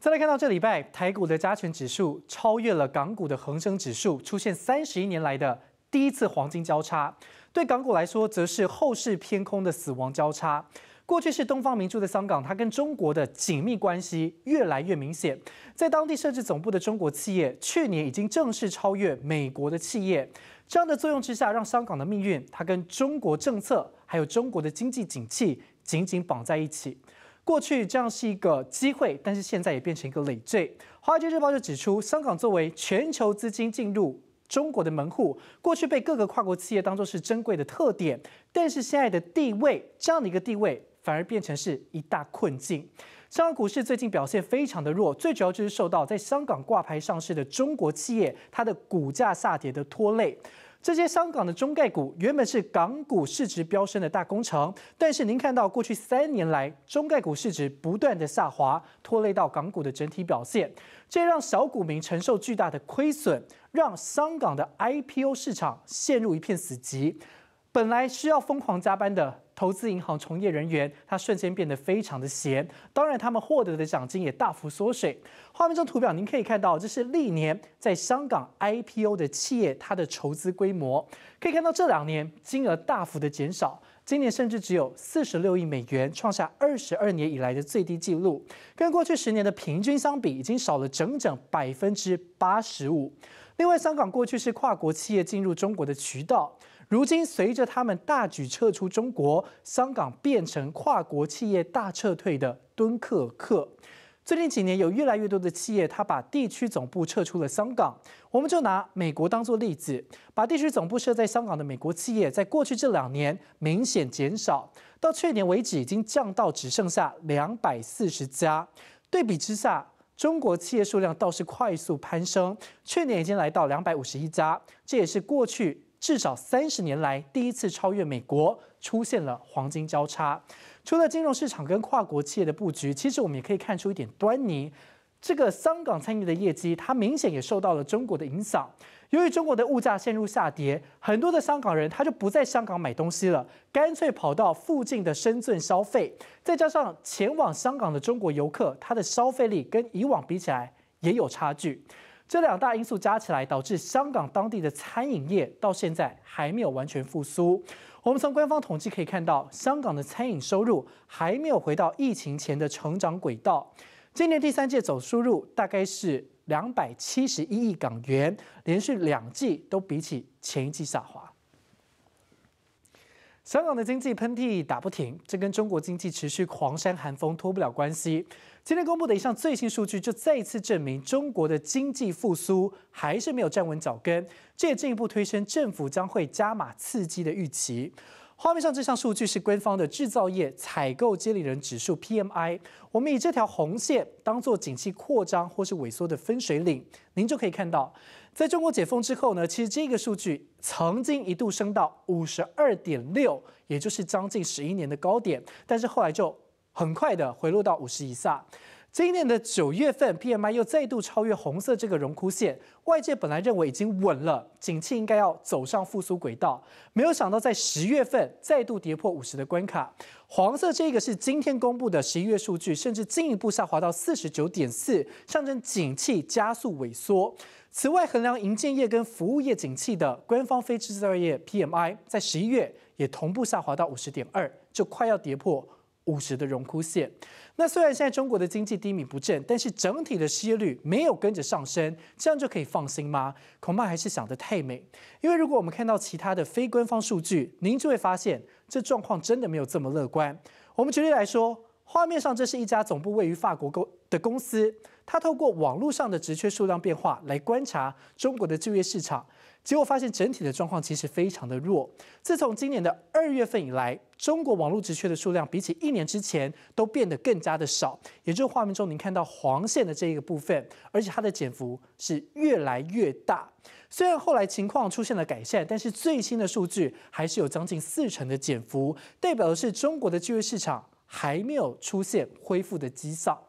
再来看到这礼拜，台股的加权指数超越了港股的恒生指数，出现三十一年来的第一次黄金交叉。对港股来说，则是后市偏空的死亡交叉。过去是东方明珠的香港，它跟中国的紧密关系越来越明显。在当地设置总部的中国企业，去年已经正式超越美国的企业。这样的作用之下，让香港的命运它跟中国政策还有中国的经济景气紧紧绑在一起。过去这样是一个机会，但是现在也变成一个累赘。华尔街日报就指出，香港作为全球资金进入中国的门户，过去被各个跨国企业当作是珍贵的特点，但是现在的地位，这样的一个地位反而变成是一大困境。香港股市最近表现非常的弱，最主要就是受到在香港挂牌上市的中国企业它的股价下跌的拖累。这些香港的中概股原本是港股市值飙升的大工程，但是您看到过去三年来中概股市值不断的下滑，拖累到港股的整体表现，这让小股民承受巨大的亏损，让香港的 IPO 市场陷入一片死寂。本来需要疯狂加班的投资银行从业人员，他瞬间变得非常的闲。当然，他们获得的奖金也大幅缩水。画面中图表，您可以看到，这是历年在香港 IPO 的企业它的筹资规模，可以看到这两年金额大幅的减少，今年甚至只有四十六亿美元，创下二十二年以来的最低纪录，跟过去十年的平均相比，已经少了整整百分之八十五。另外，香港过去是跨国企业进入中国的渠道。如今，随着他们大举撤出中国，香港变成跨国企业大撤退的敦刻克。最近几年，有越来越多的企业，它把地区总部撤出了香港。我们就拿美国当做例子，把地区总部设在香港的美国企业，在过去这两年明显减少，到去年为止已经降到只剩下两百四十家。对比之下，中国企业数量倒是快速攀升，去年已经来到两百五十一家，这也是过去。至少三十年来第一次超越美国，出现了黄金交叉。除了金融市场跟跨国企业的布局，其实我们也可以看出一点端倪。这个香港餐饮的业绩，它明显也受到了中国的影响。由于中国的物价陷入下跌，很多的香港人他就不在香港买东西了，干脆跑到附近的深圳消费。再加上前往香港的中国游客，他的消费力跟以往比起来也有差距。这两大因素加起来，导致香港当地的餐饮业到现在还没有完全复苏。我们从官方统计可以看到，香港的餐饮收入还没有回到疫情前的成长轨道。今年第三届总收入大概是两百七十一亿港元，连续两季都比起前一季下滑。香港的经济喷嚏打不停，这跟中国经济持续狂扇寒风脱不了关系。今天公布的以上最新数据，就再一次证明中国的经济复苏还是没有站稳脚跟，这也进一步推升政府将会加码刺激的预期。画面上这项数据是官方的制造业采购经理人指数 P M I，我们以这条红线当做景气扩张或是萎缩的分水岭，您就可以看到，在中国解封之后呢，其实这个数据曾经一度升到五十二点六，也就是将近十一年的高点，但是后来就很快的回落到五十以下。今年的九月份，PMI 又再度超越红色这个荣枯线，外界本来认为已经稳了，景气应该要走上复苏轨道，没有想到在十月份再度跌破五十的关卡。黄色这个是今天公布的十一月数据，甚至进一步下滑到四十九点四，象征景气加速萎缩。此外，衡量营建业跟服务业景气的官方非制造业 PMI 在十一月也同步下滑到五十点二，就快要跌破。五十的荣枯线，那虽然现在中国的经济低迷不振，但是整体的失业率没有跟着上升，这样就可以放心吗？恐怕还是想的太美。因为如果我们看到其他的非官方数据，您就会发现这状况真的没有这么乐观。我们举例来说。画面上，这是一家总部位于法国的公司，它透过网络上的职缺数量变化来观察中国的就业市场，结果发现整体的状况其实非常的弱。自从今年的二月份以来，中国网络职缺的数量比起一年之前都变得更加的少，也就是画面中您看到黄线的这一个部分，而且它的减幅是越来越大。虽然后来情况出现了改善，但是最新的数据还是有将近四成的减幅，代表的是中国的就业市场。还没有出现恢复的迹象。